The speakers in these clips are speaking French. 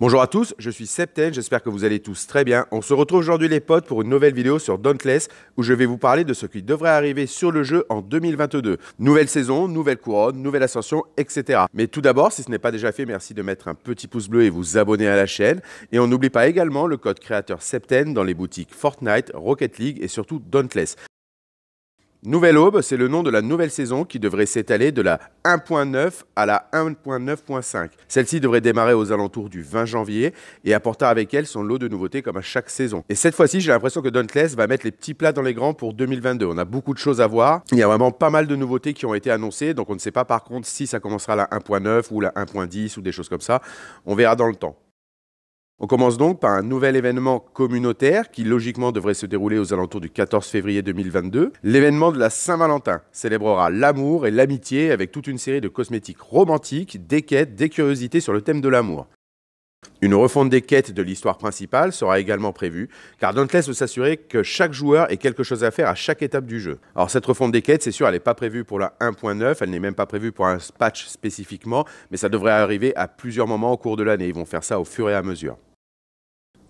Bonjour à tous, je suis Septen, j'espère que vous allez tous très bien. On se retrouve aujourd'hui les potes pour une nouvelle vidéo sur Dauntless où je vais vous parler de ce qui devrait arriver sur le jeu en 2022. Nouvelle saison, nouvelle couronne, nouvelle ascension, etc. Mais tout d'abord, si ce n'est pas déjà fait, merci de mettre un petit pouce bleu et vous abonner à la chaîne. Et on n'oublie pas également le code créateur Septen dans les boutiques Fortnite, Rocket League et surtout Dauntless. Nouvelle Aube, c'est le nom de la nouvelle saison qui devrait s'étaler de la 1.9 à la 1.9.5. Celle-ci devrait démarrer aux alentours du 20 janvier et apporter avec elle son lot de nouveautés comme à chaque saison. Et cette fois-ci, j'ai l'impression que Dauntless va mettre les petits plats dans les grands pour 2022. On a beaucoup de choses à voir. Il y a vraiment pas mal de nouveautés qui ont été annoncées, donc on ne sait pas par contre si ça commencera à la 1.9 ou la 1.10 ou des choses comme ça. On verra dans le temps. On commence donc par un nouvel événement communautaire qui logiquement devrait se dérouler aux alentours du 14 février 2022. L'événement de la Saint-Valentin célébrera l'amour et l'amitié avec toute une série de cosmétiques romantiques, des quêtes, des curiosités sur le thème de l'amour. Une refonte des quêtes de l'histoire principale sera également prévue, car Dauntless veut s'assurer que chaque joueur ait quelque chose à faire à chaque étape du jeu. Alors cette refonte des quêtes, c'est sûr, elle n'est pas prévue pour la 1.9, elle n'est même pas prévue pour un patch spécifiquement, mais ça devrait arriver à plusieurs moments au cours de l'année, ils vont faire ça au fur et à mesure.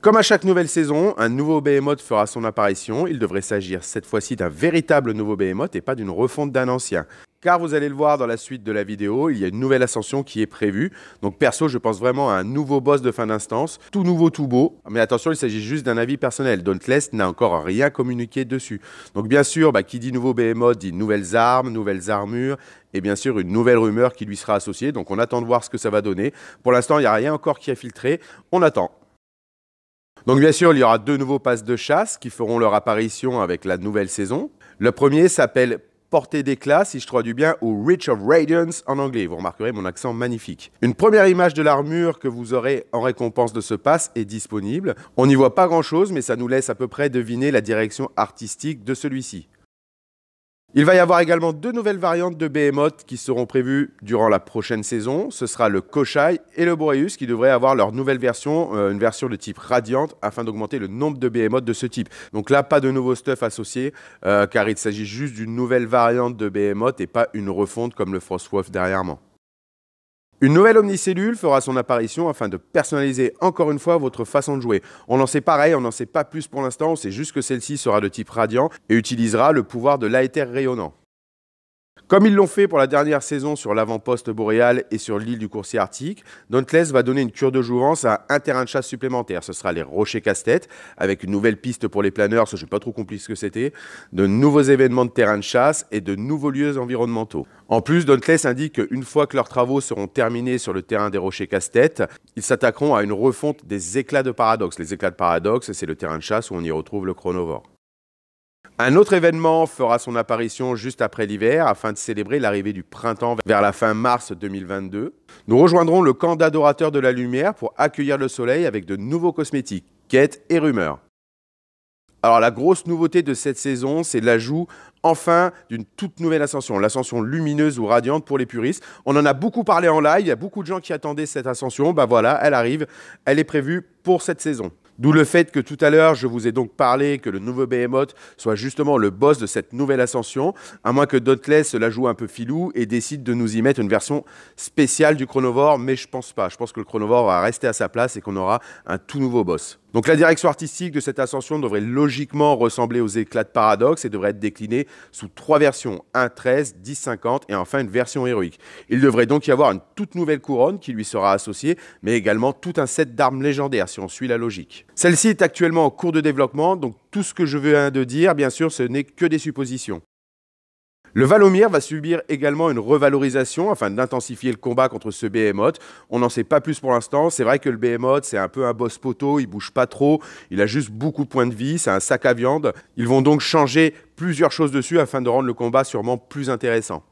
Comme à chaque nouvelle saison, un nouveau Behemoth fera son apparition. Il devrait s'agir cette fois-ci d'un véritable nouveau Behemoth et pas d'une refonte d'un ancien. Car vous allez le voir dans la suite de la vidéo, il y a une nouvelle ascension qui est prévue. Donc perso, je pense vraiment à un nouveau boss de fin d'instance, tout nouveau, tout beau. Mais attention, il s'agit juste d'un avis personnel. Dauntless n'a encore rien communiqué dessus. Donc bien sûr, bah, qui dit nouveau Behemoth dit nouvelles armes, nouvelles armures, et bien sûr une nouvelle rumeur qui lui sera associée. Donc on attend de voir ce que ça va donner. Pour l'instant, il n'y a rien encore qui a filtré. On attend. Donc bien sûr, il y aura deux nouveaux passes de chasse qui feront leur apparition avec la nouvelle saison. Le premier s'appelle Portée d'éclat, si je du bien, ou Rich of Radiance en anglais. Vous remarquerez mon accent magnifique. Une première image de l'armure que vous aurez en récompense de ce pass est disponible. On n'y voit pas grand-chose, mais ça nous laisse à peu près deviner la direction artistique de celui-ci. Il va y avoir également deux nouvelles variantes de Behemoth qui seront prévues durant la prochaine saison. Ce sera le Koshai et le Boreus qui devraient avoir leur nouvelle version, euh, une version de type Radiante, afin d'augmenter le nombre de Behemoth de ce type. Donc là, pas de nouveau stuff associé, euh, car il s'agit juste d'une nouvelle variante de Behemoth et pas une refonte comme le Frostwolf dernièrement. Une nouvelle omnicellule fera son apparition afin de personnaliser encore une fois votre façon de jouer. On en sait pareil, on n'en sait pas plus pour l'instant, on sait juste que celle-ci sera de type radiant et utilisera le pouvoir de l'Aether rayonnant. Comme ils l'ont fait pour la dernière saison sur l'avant-poste boréal et sur l'île du coursier arctique, Dauntless va donner une cure de jouvence à un terrain de chasse supplémentaire. Ce sera les rochers casse-tête, avec une nouvelle piste pour les planeurs, je sais pas trop compris ce que c'était, de nouveaux événements de terrain de chasse et de nouveaux lieux environnementaux. En plus, Dauntless indique qu'une fois que leurs travaux seront terminés sur le terrain des rochers casse-tête, ils s'attaqueront à une refonte des éclats de paradoxe. Les éclats de paradoxe, c'est le terrain de chasse où on y retrouve le chronovore. Un autre événement fera son apparition juste après l'hiver afin de célébrer l'arrivée du printemps vers la fin mars 2022. Nous rejoindrons le camp d'adorateurs de la lumière pour accueillir le soleil avec de nouveaux cosmétiques, quêtes et rumeurs. Alors la grosse nouveauté de cette saison, c'est l'ajout enfin d'une toute nouvelle ascension, l'ascension lumineuse ou radiante pour les puristes. On en a beaucoup parlé en live, il y a beaucoup de gens qui attendaient cette ascension, bah voilà, elle arrive, elle est prévue pour cette saison. D'où le fait que tout à l'heure, je vous ai donc parlé que le nouveau Behemoth soit justement le boss de cette nouvelle ascension, à moins que Dotless la joue un peu filou et décide de nous y mettre une version spéciale du Chronovore, mais je pense pas. Je pense que le Chronovore va rester à sa place et qu'on aura un tout nouveau boss. Donc la direction artistique de cette ascension devrait logiquement ressembler aux éclats de paradoxe et devrait être déclinée sous trois versions, 1.13, 10.50 et enfin une version héroïque. Il devrait donc y avoir une toute nouvelle couronne qui lui sera associée, mais également tout un set d'armes légendaires si on suit la logique. Celle-ci est actuellement en cours de développement, donc tout ce que je veux de dire, bien sûr, ce n'est que des suppositions. Le Valomir va subir également une revalorisation afin d'intensifier le combat contre ce Behemoth. On n'en sait pas plus pour l'instant. C'est vrai que le Behemoth, c'est un peu un boss poteau, il bouge pas trop, il a juste beaucoup de points de vie, c'est un sac à viande. Ils vont donc changer plusieurs choses dessus afin de rendre le combat sûrement plus intéressant.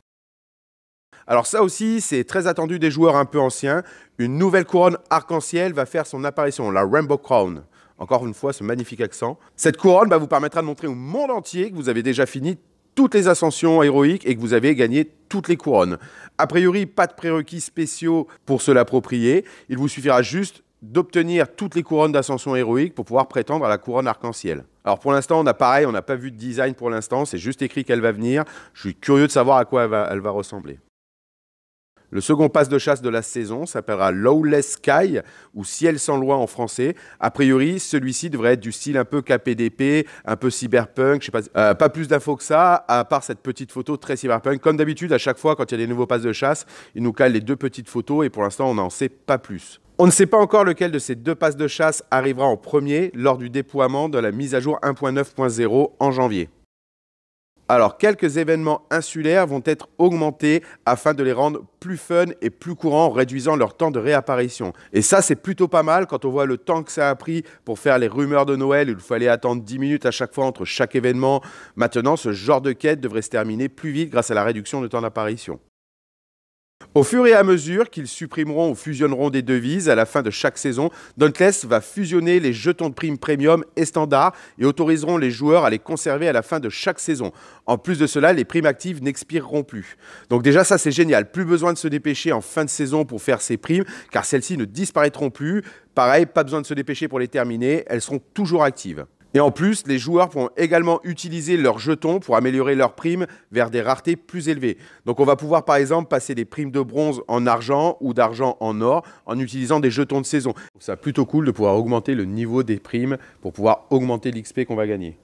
Alors ça aussi, c'est très attendu des joueurs un peu anciens. Une nouvelle couronne arc-en-ciel va faire son apparition, la Rainbow Crown. Encore une fois, ce magnifique accent. Cette couronne bah, vous permettra de montrer au monde entier que vous avez déjà fini toutes les ascensions héroïques et que vous avez gagné toutes les couronnes. A priori, pas de prérequis spéciaux pour se l'approprier. Il vous suffira juste d'obtenir toutes les couronnes d'ascension héroïque pour pouvoir prétendre à la couronne arc-en-ciel. Alors pour l'instant, on a pareil, on n'a pas vu de design pour l'instant, c'est juste écrit qu'elle va venir. Je suis curieux de savoir à quoi elle va, elle va ressembler. Le second passe de chasse de la saison s'appellera Lowless Sky ou Ciel sans loi en français. A priori, celui-ci devrait être du style un peu KPDP, un peu cyberpunk, je sais pas. Euh, pas plus d'infos que ça, à part cette petite photo très cyberpunk. Comme d'habitude, à chaque fois, quand il y a des nouveaux passes de chasse, ils nous cale les deux petites photos et pour l'instant, on n'en sait pas plus. On ne sait pas encore lequel de ces deux passes de chasse arrivera en premier lors du déploiement de la mise à jour 1.9.0 en janvier. Alors, quelques événements insulaires vont être augmentés afin de les rendre plus fun et plus courants, réduisant leur temps de réapparition. Et ça, c'est plutôt pas mal quand on voit le temps que ça a pris pour faire les rumeurs de Noël, il fallait attendre 10 minutes à chaque fois entre chaque événement. Maintenant, ce genre de quête devrait se terminer plus vite grâce à la réduction de temps d'apparition. Au fur et à mesure qu'ils supprimeront ou fusionneront des devises à la fin de chaque saison, Dauntless va fusionner les jetons de primes premium et standard et autoriseront les joueurs à les conserver à la fin de chaque saison. En plus de cela, les primes actives n'expireront plus. Donc déjà ça c'est génial, plus besoin de se dépêcher en fin de saison pour faire ces primes car celles-ci ne disparaîtront plus. Pareil, pas besoin de se dépêcher pour les terminer, elles seront toujours actives. Et en plus, les joueurs pourront également utiliser leurs jetons pour améliorer leurs primes vers des raretés plus élevées. Donc on va pouvoir par exemple passer des primes de bronze en argent ou d'argent en or en utilisant des jetons de saison. Ça plutôt cool de pouvoir augmenter le niveau des primes pour pouvoir augmenter l'XP qu'on va gagner.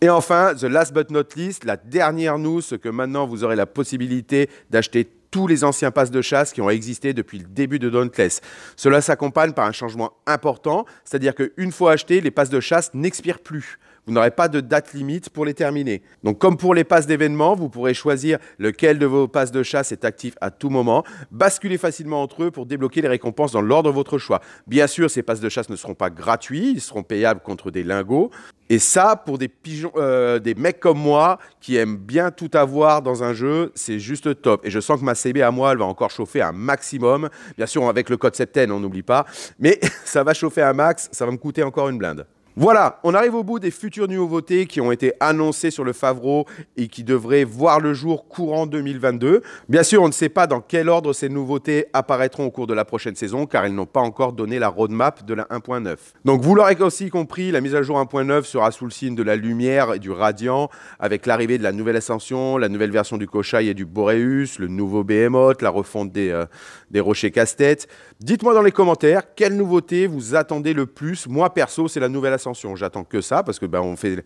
Et enfin, the last but not least, la dernière news, que maintenant vous aurez la possibilité d'acheter tous les anciens passes de chasse qui ont existé depuis le début de Dauntless. Cela s'accompagne par un changement important, c'est-à-dire qu'une fois achetés, les passes de chasse n'expirent plus vous n'aurez pas de date limite pour les terminer. Donc comme pour les passes d'événements, vous pourrez choisir lequel de vos passes de chasse est actif à tout moment, basculer facilement entre eux pour débloquer les récompenses dans l'ordre de votre choix. Bien sûr, ces passes de chasse ne seront pas gratuits, ils seront payables contre des lingots. Et ça, pour des euh, des mecs comme moi qui aiment bien tout avoir dans un jeu, c'est juste top. Et je sens que ma CB à moi, elle va encore chauffer un maximum. Bien sûr, avec le code septaine, on n'oublie pas. Mais ça va chauffer un max, ça va me coûter encore une blinde. Voilà, on arrive au bout des futures nouveautés qui ont été annoncées sur le Favreau et qui devraient voir le jour courant 2022. Bien sûr, on ne sait pas dans quel ordre ces nouveautés apparaîtront au cours de la prochaine saison car ils n'ont pas encore donné la roadmap de la 1.9. Donc vous l'aurez aussi compris, la mise à jour 1.9 sera sous le signe de la lumière et du radiant avec l'arrivée de la nouvelle ascension, la nouvelle version du Kochai et du Boreus, le nouveau Behemoth, la refonte des, euh, des rochers casse-tête. Dites-moi dans les commentaires quelle nouveauté vous attendez le plus. Moi perso, c'est la nouvelle ascension J'attends que ça parce que ben, on fait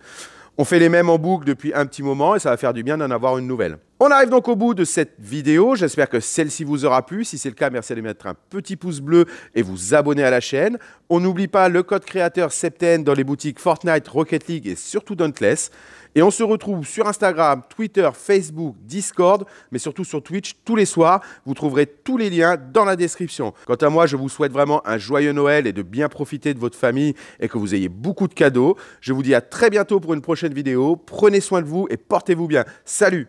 on fait les mêmes en boucle depuis un petit moment et ça va faire du bien d'en avoir une nouvelle. On arrive donc au bout de cette vidéo. J'espère que celle-ci vous aura plu. Si c'est le cas, merci de mettre un petit pouce bleu et vous abonner à la chaîne. On n'oublie pas le code créateur Septen dans les boutiques Fortnite, Rocket League et surtout Dauntless. Et on se retrouve sur Instagram, Twitter, Facebook, Discord, mais surtout sur Twitch tous les soirs. Vous trouverez tous les liens dans la description. Quant à moi, je vous souhaite vraiment un joyeux Noël et de bien profiter de votre famille et que vous ayez beaucoup de cadeaux. Je vous dis à très bientôt pour une prochaine vidéo. Prenez soin de vous et portez-vous bien. Salut